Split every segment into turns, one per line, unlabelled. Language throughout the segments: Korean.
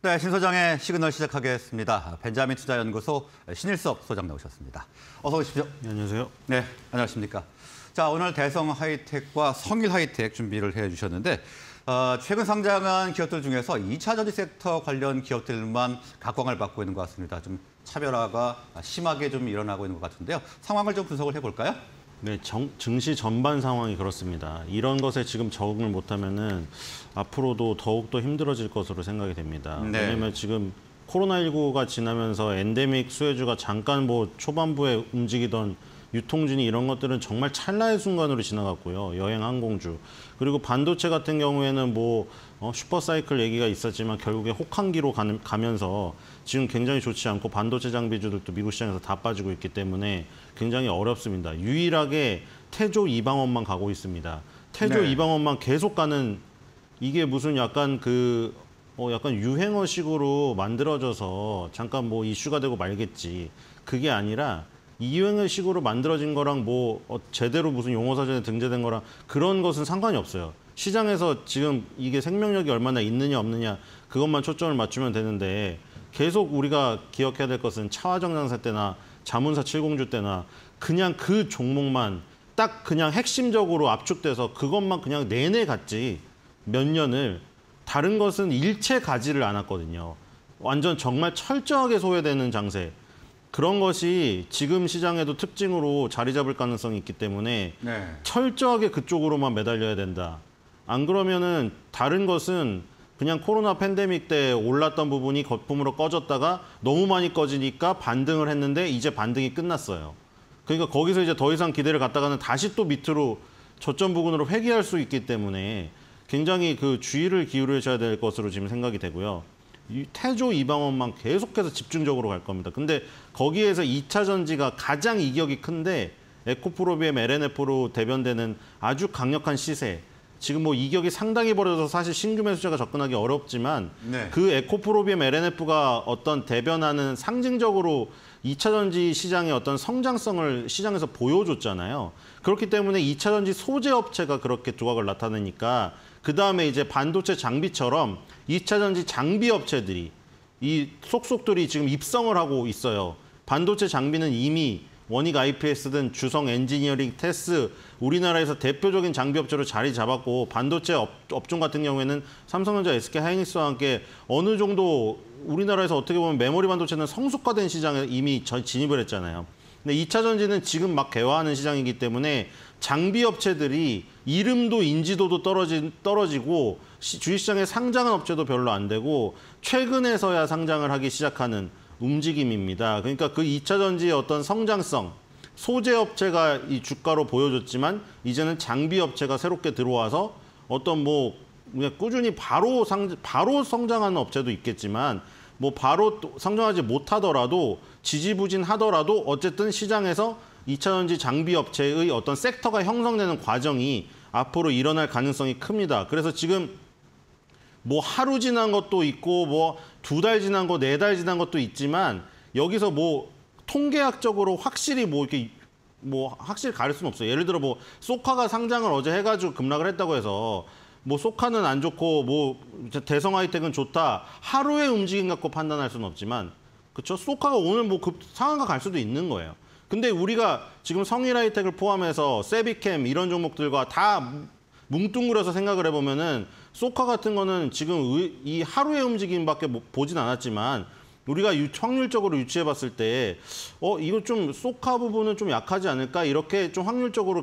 네, 신 소장의 시그널 시작하겠습니다. 벤자민 투자연구소 신일섭 소장 나오셨습니다. 어서 오십시오. 네, 안녕하세요. 네, 안녕하십니까. 자, 오늘 대성 하이텍과 성일 하이텍 준비를 해주셨는데 어, 최근 상장한 기업들 중에서 2차 전지 섹터 관련 기업들만 각광을 받고 있는 것 같습니다. 좀 차별화가 심하게 좀 일어나고 있는 것 같은데요. 상황을 좀 분석을 해볼까요? 네, 정, 증시 전반 상황이 그렇습니다. 이런 것에 지금 적응을 못하면은 앞으로도 더욱더 힘들어질 것으로 생각이 됩니다. 네. 왜냐하면 지금 코로나19가 지나면서 엔데믹 수혜주가 잠깐 뭐 초반부에 움직이던 유통진이 이런 것들은 정말 찰나의 순간으로 지나갔고요. 여행 항공주. 그리고 반도체 같은 경우에는 뭐 어, 슈퍼사이클 얘기가 있었지만 결국에 혹한기로 가는, 가면서 지금 굉장히 좋지 않고 반도체 장비주들도 미국 시장에서 다 빠지고 있기 때문에 굉장히 어렵습니다. 유일하게 태조 이방원만 가고 있습니다. 태조 네. 이방원만 계속 가는 이게 무슨 약간 그 어, 약간 유행어식으로 만들어져서 잠깐 뭐 이슈가 되고 말겠지. 그게 아니라 이행의식으로 만들어진 거랑 뭐 어, 제대로 무슨 용어사전에 등재된 거랑 그런 것은 상관이 없어요. 시장에서 지금 이게 생명력이 얼마나 있느냐 없느냐 그것만 초점을 맞추면 되는데 계속 우리가 기억해야 될 것은 차화정장사 때나 자문사 칠공주 때나 그냥 그 종목만 딱 그냥 핵심적으로 압축돼서 그것만 그냥 내내 갔지 몇 년을 다른 것은 일체 가지를 않았거든요. 완전 정말 철저하게 소외되는 장세. 그런 것이 지금 시장에도 특징으로 자리 잡을 가능성이 있기 때문에 네. 철저하게 그쪽으로만 매달려야 된다. 안 그러면은 다른 것은 그냥 코로나 팬데믹 때 올랐던 부분이 거품으로 꺼졌다가 너무 많이 꺼지니까 반등을 했는데 이제 반등이 끝났어요. 그러니까 거기서 이제 더 이상 기대를 갖다가는 다시 또 밑으로 저점 부근으로 회귀할 수 있기 때문에 굉장히 그 주의를 기울여셔야 될 것으로 지금 생각이 되고요. 태조 이방원만 계속해서 집중적으로 갈 겁니다. 근데 거기에서 2차 전지가 가장 이격이 큰데 에코프로비엠 LNF로 대변되는 아주 강력한 시세. 지금 뭐 이격이 상당히 벌어져서 사실 신규 매수자가 접근하기 어렵지만 네. 그 에코프로비엠 LNF가 어떤 대변하는 상징적으로 2차 전지 시장의 어떤 성장성을 시장에서 보여줬잖아요. 그렇기 때문에 2차 전지 소재 업체가 그렇게 조각을 나타내니까 그다음에 이제 반도체 장비처럼 2차 전지 장비 업체들이 이 속속들이 지금 입성을 하고 있어요. 반도체 장비는 이미 원익 IPS든 주성 엔지니어링, 테스 우리나라에서 대표적인 장비 업체로 자리 잡았고 반도체 업, 종 같은 경우에는 삼성전자, SK 하이닉스와 함께 어느 정도 우리나라에서 어떻게 보면 메모리 반도체는 성숙화된 시장에 이미 진입을 했잖아요. 근데 2차 전지는 지금 막 개화하는 시장이기 때문에 장비 업체들이 이름도 인지도도 떨어진, 떨어지고 주식시장에 상장한 업체도 별로 안 되고 최근에서야 상장을 하기 시작하는 움직임입니다. 그러니까 그 2차 전지의 어떤 성장성, 소재 업체가 이 주가로 보여줬지만 이제는 장비 업체가 새롭게 들어와서 어떤 뭐 그냥 꾸준히 바로 상 바로 성장하는 업체도 있겠지만 뭐 바로 성장하지 못하더라도 지지부진하더라도 어쨌든 시장에서 2차전지 장비 업체의 어떤 섹터가 형성되는 과정이 앞으로 일어날 가능성이 큽니다. 그래서 지금 뭐 하루 지난 것도 있고 뭐 두 달 지난 거, 네 달 지난 것도 있지만 여기서 뭐 통계학적으로 확실히 뭐 이렇게 뭐 확실히 가릴 수는 없어요. 예를 들어 뭐 소카가 상장을 어제 해가지고 급락을 했다고 해서 뭐 소카는 안 좋고 뭐 대성 하이텍은 좋다 하루의 움직임 갖고 판단할 수는 없지만 그렇죠. 소카가 오늘 뭐급 상한가 갈 수도 있는 거예요. 근데 우리가 지금 성일하이텍을 포함해서 세비캠 이런 종목들과 다 뭉뚱그려서 생각을 해보면은 소카 같은 거는 지금 이 하루의 움직임밖에 뭐, 보진 않았지만 우리가 확률적으로 유치해 봤을 때, 어, 이거 좀 소카 부분은 좀 약하지 않을까? 이렇게 좀 확률적으로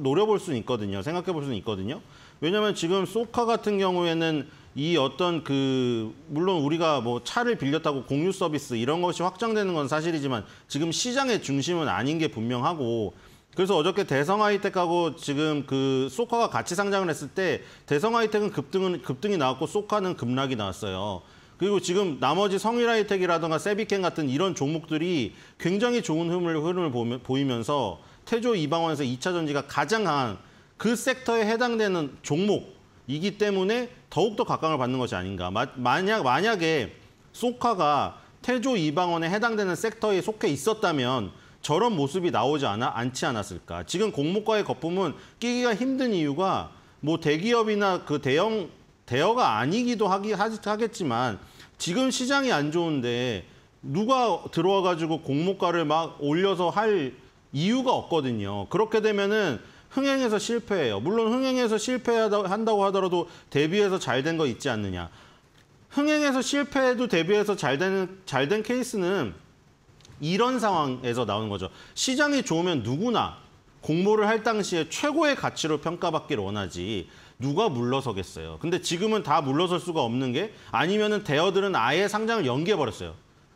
노려볼 수는 있거든요. 생각해 볼 수는 있거든요. 왜냐면 지금 소카 같은 경우에는 이 어떤 그 물론 우리가 뭐 차를 빌렸다고 공유 서비스 이런 것이 확장되는 건 사실이지만 지금 시장의 중심은 아닌 게 분명하고 그래서 어저께 대성 하이텍하고 지금 그 소카가 같이 상장을 했을 때 대성 하이텍은 급등은 급등이 나왔고 소카는 급락이 나왔어요. 그리고 지금 나머지 성일 하이텍이라든가 세비켄 같은 이런 종목들이 굉장히 좋은 흐름을, 흐름을 보이면서 태조 이방원에서 2차 전지가 가장 강한 그 섹터에 해당되는 종목 이기 때문에 더욱더 각광을 받는 것이 아닌가. 마, 만약, 만약에 소카가 태조 이방원에 해당되는 섹터에 속해 있었다면 저런 모습이 나오지 않아, 않지 않았을까. 지금 공모과의 거품은 끼기가 힘든 이유가 뭐 대기업이나 그 대형, 대여가 아니기도 하기, 하겠지만 지금 시장이 안 좋은데 누가 들어와가지고 공모가를 막 올려서 할 이유가 없거든요. 그렇게 되면은 흥행에서 실패해요. 물론 흥행에서 실패한다고 하더라도 데뷔해서잘 된 거 있지 않느냐. 흥행에서 실패해도 데뷔해서잘되잘된 케이스는 이런 상황에서 나오는 거죠. 시장이 좋으면 누구나 공모를 할 당시에 최고의 가치로 평가받기를 원하지 누가 물러서겠어요. 근데 지금은 다 물러설 수가 없는 게 아니면은 대여들은 아예 상장을 연기해 버렸어요.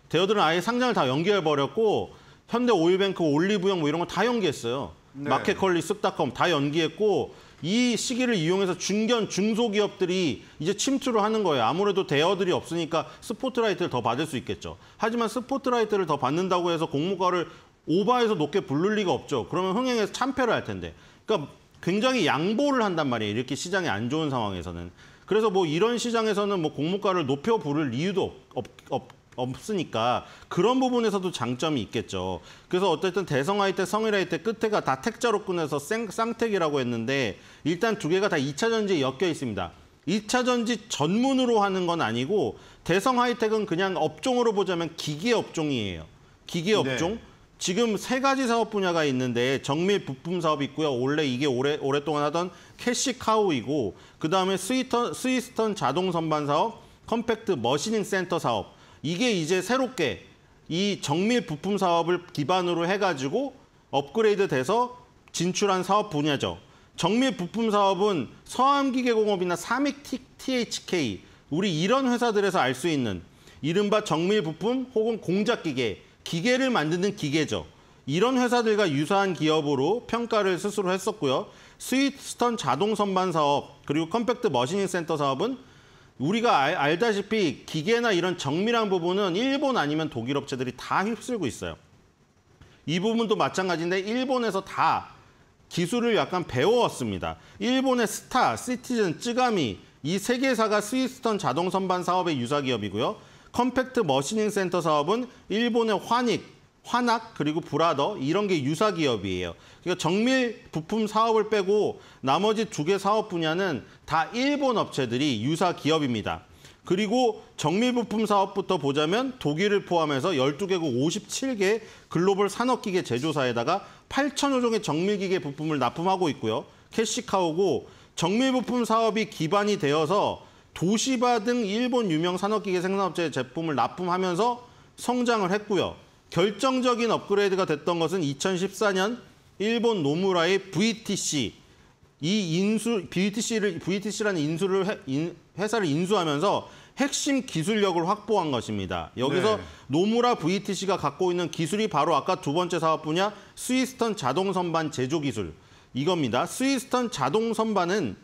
대여들은 아예 상장을 다 연기해 버렸고 현대 오일뱅크, 올리브영 뭐 이런 거 다 연기했어요. 네. 마켓컬리, 쓱닷컴 다 연기했고 이 시기를 이용해서 중견 중소기업들이 이제 침투를 하는 거예요. 아무래도 대여들이 없으니까 스포트라이트를 더 받을 수 있겠죠. 하지만 스포트라이트를 더 받는다고 해서 공모가를 오바해서 높게 부를 리가 없죠. 그러면 흥행에서 참패를 할 텐데. 그러니까 굉장히 양보를 한단 말이에요. 이렇게 시장이 안 좋은 상황에서는. 그래서 뭐 이런 시장에서는 뭐 공모가를 높여 부를 이유도 없, 없, 없으니까 그런 부분에서도 장점이 있겠죠. 그래서 어쨌든 대성아이 때, 성일아이 때 끝에가 다 택자로 끊어서 생, 쌍택이라고 했는데 일단 두 개가 다 2차 전지에 엮여 있습니다. 2차 전지 전문으로 하는 건 아니고 대성 하이텍은 그냥 업종으로 보자면 기계 업종이에요. 기계 네. 업종. 네. 지금 세 가지 사업 분야가 있는데 정밀 부품 사업이 있고요. 원래 이게 오래, 오랫동안 하던 캐시카우이고 그다음에 스위턴, 스위스턴 자동 선반 사업, 컴팩트 머시닝 센터 사업 이게 이제 새롭게 이 정밀 부품 사업을 기반으로 해가지고 업그레이드 돼서 진출한 사업 분야죠. 정밀 부품 사업은 서암기계공업이나 삼익 THK 우리 이런 회사들에서 알 수 있는 이른바 정밀 부품 혹은 공작기계, 기계를 만드는 기계죠. 이런 회사들과 유사한 기업으로 평가를 스스로 했었고요. 스위스턴 자동 선반 사업 그리고 컴팩트 머신닝 센터 사업은 우리가 알, 다시피 기계나 이런 정밀한 부분은 일본 아니면 독일 업체들이 다 휩쓸고 있어요. 이 부분도 마찬가지인데 일본에서 다 기술을 약간 배워왔습니다. 일본의 스타, 시티즌, 쯔가미 이세 개사가 스위스턴 자동 선반 사업의 유사 기업이고요. 컴팩트 머시닝 센터 사업은 일본의 환익, 환악 그리고 브라더 이런 게 유사 기업이에요. 그러니까 정밀 부품 사업을 빼고 나머지 두 개 사업 분야는 다 일본 업체들이 유사 기업입니다. 그리고 정밀 부품 사업부터 보자면 독일을 포함해서 12개국 57개 글로벌 산업기계 제조사에다가 8천여 종의 정밀기계 부품을 납품하고 있고요. 캐시카우고 정밀 부품 사업이 기반이 되어서 도시바 등 일본 유명 산업기계 생산업체 의 제품을 납품하면서 성장을 했고요. 결정적인 업그레이드가 됐던 것은 2014년 일본 노무라의 VTC 이 인수 VTC를 VTC라는 인수를 해, 인, 회사를 인수하면서 핵심 기술력을 확보한 것입니다. 여기서 네. 노무라 VTC가 갖고 있는 기술이 바로 아까 두 번째 사업 분야 스위스턴 자동 선반 제조 기술 이겁니다. 스위스턴 자동 선반은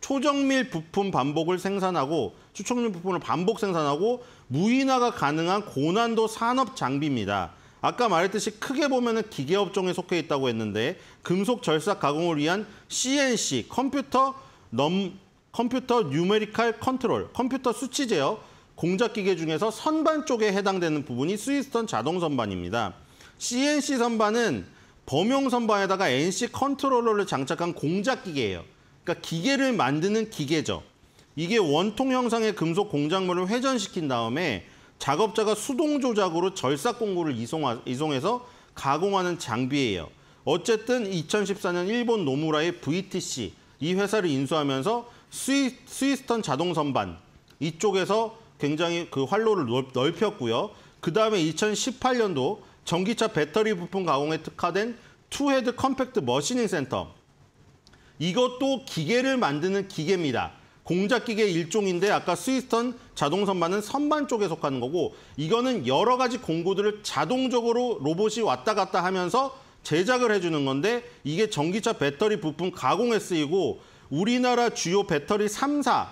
초정밀 부품 반복을 생산하고 추정밀 부품을 반복 생산하고 무인화가 가능한 고난도 산업 장비입니다. 아까 말했듯이 크게 보면 기계 업종에 속해 있다고 했는데 금속 절삭 가공을 위한 CNC, 컴퓨터 넘, 컴퓨터 뉴메리칼 컨트롤, 컴퓨터 수치 제어, 공작 기계 중에서 선반 쪽에 해당되는 부분이 스위스턴 자동 선반입니다. CNC 선반은 범용 선반에다가 NC 컨트롤러를 장착한 공작 기계예요. 그러니까 기계를 만드는 기계죠. 이게 원통 형상의 금속 공작물을 회전시킨 다음에 작업자가 수동 조작으로 절삭 공구를 이송하, 이송해서 가공하는 장비예요. 어쨌든 2014년 일본 노무라의 VTC 이 회사를 인수하면서 스위, 스위스턴 자동 선반 이쪽에서 굉장히 그 활로를 넓, 혔고요그 다음에 2018년도 전기차 배터리 부품 가공에 특화된 투헤드 컴팩트 머시닝 센터 이것도 기계를 만드는 기계입니다. 공작기계 일종인데 아까 스위스턴 자동선반은 선반 쪽에 속하는 거고 이거는 여러 가지 공구들을 자동적으로 로봇이 왔다 갔다 하면서 제작을 해주는 건데 이게 전기차 배터리 부품 가공에 쓰이고 우리나라 주요 배터리 3사,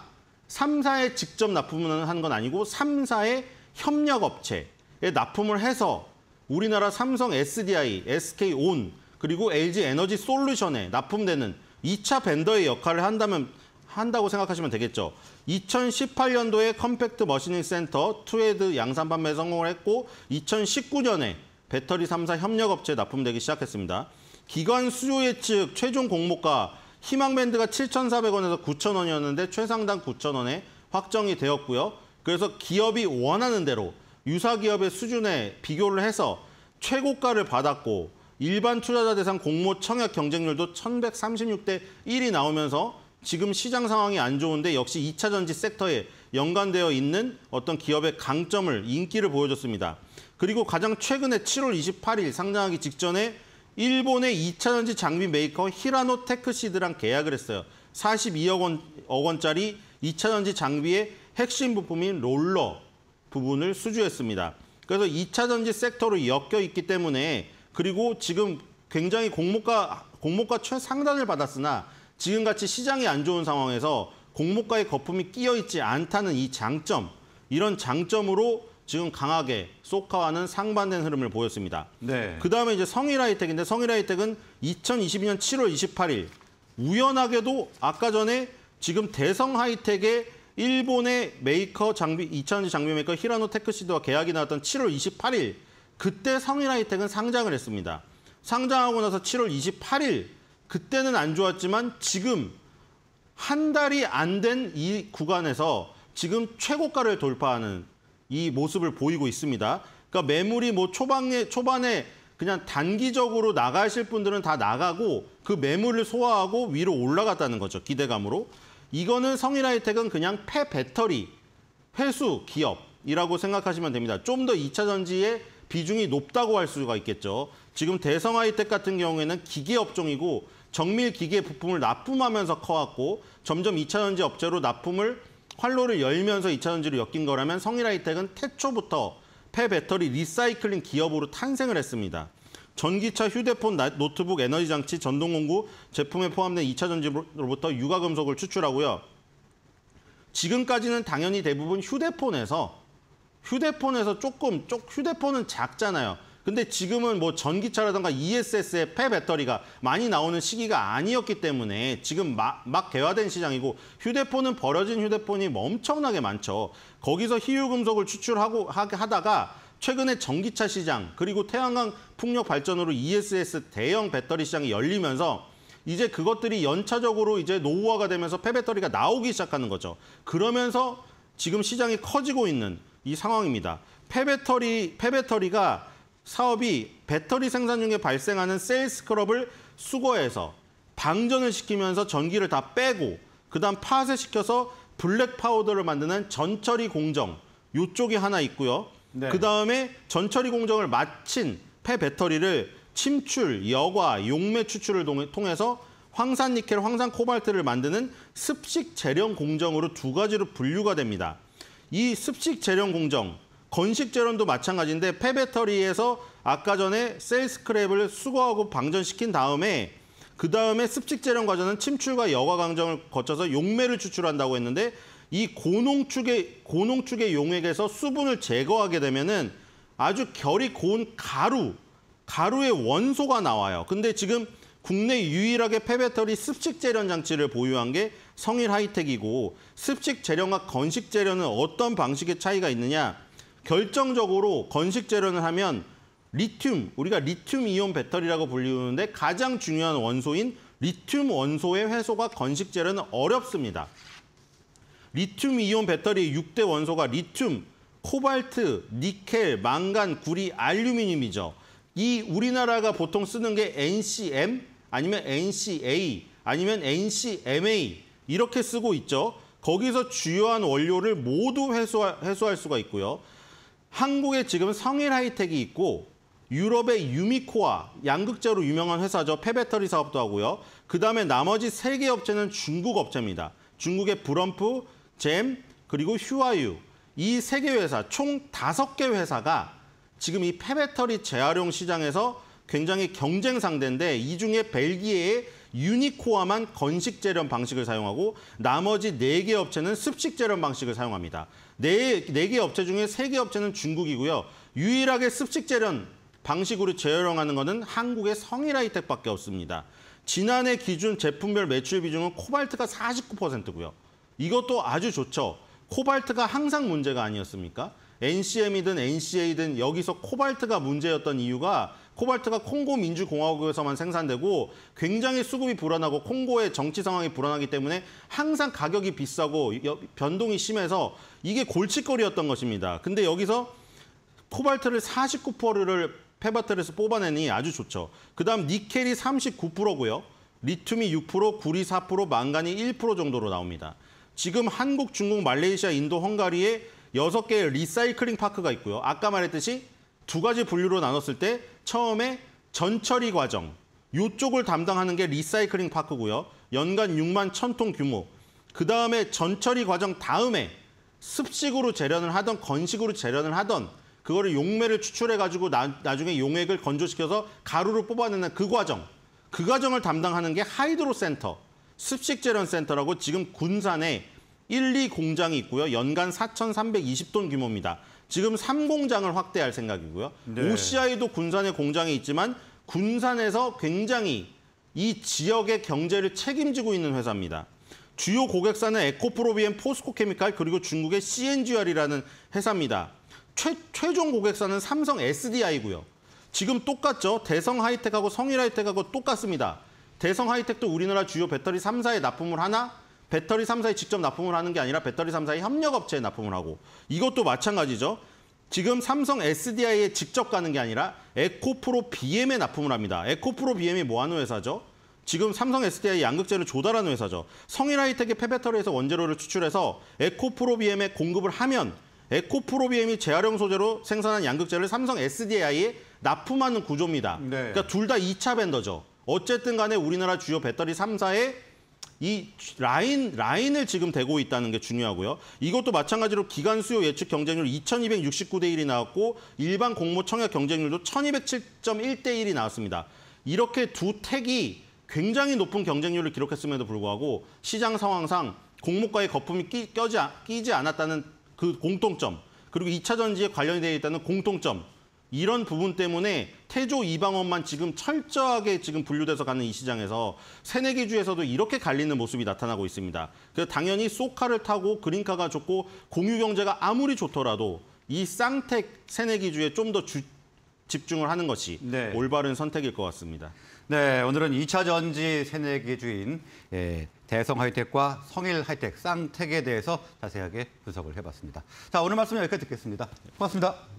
3사에 직접 납품을 하는 건 아니고 3사의 협력업체에 납품을 해서 우리나라 삼성 SDI, SK온 그리고 LG 에너지 솔루션에 납품되는 2차 벤더의 역할을 한다면 한다고 생각하시면 되겠죠. 2018년도에 컴팩트 머신닝 센터 투에드 양산 판매 성공을 했고 2019년에 배터리 3사 협력업체에 납품되기 시작했습니다. 기관 수요 예측 최종 공모가 희망밴드가 7,400원에서 9,000원이었는데 최상당 9,000원에 확정이 되었고요. 그래서 기업이 원하는 대로 유사 기업의 수준에 비교를 해서 최고가를 받았고 일반 투자자 대상 공모 청약 경쟁률도 1136대 1이 나오면서 지금 시장 상황이 안 좋은데 역시 2차 전지 섹터에 연관되어 있는 어떤 기업의 강점을 인기를 보여줬습니다. 그리고 가장 최근에 7월 28일 상장하기 직전에 일본의 2차 전지 장비 메이커 히라노 테크시드랑 계약을 했어요. 42억 원, 억 원짜리 2차 전지 장비의 핵심 부품인 롤러 부분을 수주했습니다. 그래서 2차 전지 섹터로 엮여 있기 때문에 그리고 지금 굉장히 공모가 공모가 최상단을 받았으나 지금같이 시장이 안 좋은 상황에서 공모가에 거품이 끼어 있지 않다는 이 장점, 이런 장점으로 지금 강하게 소카와는 상반된 흐름을 보였습니다. 네. 그 다음에 이제 성일하이텍인데 성일하이텍은 2022년 7월 28일 우연하게도 아까 전에 지금 대성 하이텍의 일본의 메이커 장비 2 0 0지 장비 메이커 히라노 테크시드와 계약이 나왔던 7월 28일 그때 성일하이텍은 상장을 했습니다. 상장하고 나서 7월 28일 그때는 안 좋았지만 지금 한 달이 안 된 이 구간에서 지금 최고가를 돌파하는 이 모습을 보이고 있습니다. 그러니까 매물이 뭐 초반에 초반에 그냥 단기적으로 나가실 분들은 다 나가고 그 매물을 소화하고 위로 올라갔다는 거죠. 기대감으로. 이거는 성인하이텍은 그냥 폐 배터리, 회수 기업이라고 생각하시면 됩니다. 좀 더 2차 전지의 비중이 높다고 할 수가 있겠죠. 지금 대성하이텍 같은 경우에는 기계 업종이고 정밀 기계 부품을 납품하면서 커왔고 점점 2차전지 업체로 납품을 활로를 열면서 2차전지로 엮인 거라면 성일하이텍은 태초부터 폐배터리 리사이클링 기업으로 탄생을 했습니다. 전기차, 휴대폰, 노트북, 에너지 장치, 전동공구 제품에 포함된 2차전지로부터 유가금속을 추출하고요. 지금까지는 당연히 대부분 휴대폰에서 휴대폰에서 조금 쪽 휴대폰은 작잖아요. 근데 지금은 뭐 전기차라든가 ESS의 폐 배터리가 많이 나오는 시기가 아니었기 때문에 지금 마, 막 개화된 시장이고 휴대폰은 버려진 휴대폰이 뭐 엄청나게 많죠. 거기서 희유금속을 추출하고 하다가 최근에 전기차 시장 그리고 태양광 풍력 발전으로 ESS 대형 배터리 시장이 열리면서 이제 그것들이 연차적으로 이제 노후화가 되면서 폐배터리가 나오기 시작하는 거죠. 그러면서 지금 시장이 커지고 있는 이 상황입니다. 폐배터리 폐배터리가 사업이 배터리 생산 중에 발생하는 셀 스크럽을 수거해서 방전을 시키면서 전기를 다 빼고 그다음 파쇄시켜서 블랙 파우더를 만드는 전처리 공정 요쪽에 하나 있고요. 네. 그다음에 전처리 공정을 마친 폐 배터리를 침출, 여과, 용매 추출을 통해서 황산 니켈, 황산 코발트를 만드는 습식 재련 공정으로 두 가지로 분류가 됩니다. 이 습식 재련 공정, 건식제론도 마찬가지인데 폐배터리에서 아까 전에 셀 스크랩을 수거하고 방전시킨 다음에 그 다음에 습식제련 과정은 침출과 여과강정을 거쳐서 용매를 추출한다고 했는데 이 고농축의 고농축의 용액에서 수분을 제거하게 되면은 아주 결이 고운 가루 가루의 원소가 나와요. 근데 지금 국내 유일하게 폐배터리 습식 재련 장치를 보유한 게 성일 하이텍이고 습식 재련과 건식 재련은 어떤 방식의 차이가 있느냐? 결정적으로 건식 재련을 하면 리튬, 우리가 리튬 이온 배터리라고 불리우는데 가장 중요한 원소인 리튬 원소의 회소가 건식 재련은 어렵습니다. 리튬 이온 배터리의 6대 원소가 리튬, 코발트, 니켈, 망간, 구리, 알루미늄이죠. 이 우리나라가 보통 쓰는 게 NCM 아니면 NCA 아니면 NCMA 이렇게 쓰고 있죠. 거기서 주요한 원료를 모두 회수할, 회수할 수가 있고요. 한국에 지금 성일 하이텍이 있고 유럽의 유미코아 양극재로 유명한 회사죠. 폐배터리 사업도 하고요. 그다음에 나머지 세 개 업체는 중국 업체입니다. 중국의 브럼프, 잼, 그리고 휴아유. 이 세 개 회사, 총 다섯 개 회사가 지금 이 폐배터리 재활용 시장에서 굉장히 경쟁 상대인데 이 중에 벨기에의 유니코아만 건식 재련 방식을 사용하고 나머지 네 개 업체는 습식 재련 방식을 사용합니다. 네, 네, 개 업체 중에 세 개 업체는 중국이고요. 유일하게 습식 재련 방식으로 재활용하는 것은 한국의 성일하이텍밖에 없습니다. 지난해 기준 제품별 매출 비중은 코발트가 49%고요. 이것도 아주 좋죠. 코발트가 항상 문제가 아니었습니까? NCM이든 NCA든 여기서 코발트가 문제였던 이유가 코발트가 콩고 민주공화국에서만 생산되고 굉장히 수급이 불안하고 콩고의 정치 상황이 불안하기 때문에 항상 가격이 비싸고 변동이 심해서 이게 골칫거리였던 것입니다. 근데 여기서 코발트를 49%를 페바텔에서 뽑아내니 아주 좋죠. 그다음 니켈이 39%고요. 리튬이 6%, 구리 4%, 망간이 1% 정도로 나옵니다. 지금 한국, 중국, 말레이시아, 인도, 헝가리에 6 개의 리사이클링 파크가 있고요. 아까 말했듯이 두 가지 분류로 나눴을 때 처음에 전처리 과정 이쪽을 담당하는 게 리사이클링 파크고요. 연간 6만 1 0 0 규모. 그다음에 전처리 과정 다음에 습식으로 재련을 하던 건식으로 재련을 하던 그거를 용매를 추출해 가지고 나중에 용액을 건조시켜서 가루를 뽑아내는 그 과정. 그 과정을 담당하는 게 하이드로 센터. 습식 재련 센터라고 지금 군산에 1, 2 공장이 있고요. 연간 4,320톤 규모입니다. 지금 3공장을 확대할 생각이고요. 네. OCI도 군산에 공장이 있지만 군산에서 굉장히 이 지역의 경제를 책임지고 있는 회사입니다. 주요 고객사는 에코프로비엔 포스코케미칼 그리고 중국의 CNGR이라는 회사입니다. 최, 최종 고객사는 삼성 SDI고요. 지금 똑같죠. 대성 하이텍하고 성일 하이텍하고 똑같습니다. 대성 하이텍도 우리나라 주요 배터리 3사에 납품을 하나 배터리 3사에 직접 납품을 하는 게 아니라 배터리 3사의 협력업체에 납품을 하고 이것도 마찬가지죠. 지금 삼성 SDI에 직접 가는 게 아니라 에코프로 BM에 납품을 합니다. 에코프로 BM이 뭐하는 회사죠? 지금 삼성 SDI 양극재를 조달하는 회사죠. 성일 하이텍의 폐배터리에서 원재료를 추출해서 에코프로 BM에 공급을 하면 에코프로 BM이 재활용 소재로 생산한 양극재를 삼성 SDI에 납품하는 구조입니다. 네. 그러니까 둘 다 2차 벤더죠. 어쨌든 간에 우리나라 주요 배터리 3사의 이 라인 라인을 지금 대고 있다는 게 중요하고요. 이것도 마찬가지로 기간 수요 예측 경쟁률 2,269대 1이 나왔고 일반 공모 청약 경쟁률도 1,207.1대 1이 나왔습니다. 이렇게 두 택이 굉장히 높은 경쟁률을 기록했음에도 불구하고 시장 상황상 공모가의 거품이 끼, 껴지, 끼지 않았다는 그 공통점 그리고 2차 전지에 관련되어 있다는 공통점 이런 부분 때문에 태조 이방원만 지금 철저하게 지금 분류돼서 가는 이 시장에서 새내기주에서도 이렇게 갈리는 모습이 나타나고 있습니다. 그래서 당연히 소카를 타고 그린카가 좋고 공유경제가 아무리 좋더라도 이 쌍택 새내기주에 좀 더 집중을 하는 것이 네. 올바른 선택일 것 같습니다. 네, 오늘은 2차 전지 새내기주인 예, 대성 하이텍과 성일 하이텍 쌍택에 대해서 자세하게 분석을 해봤습니다. 자, 오늘 말씀 여기까지 듣겠습니다. 고맙습니다.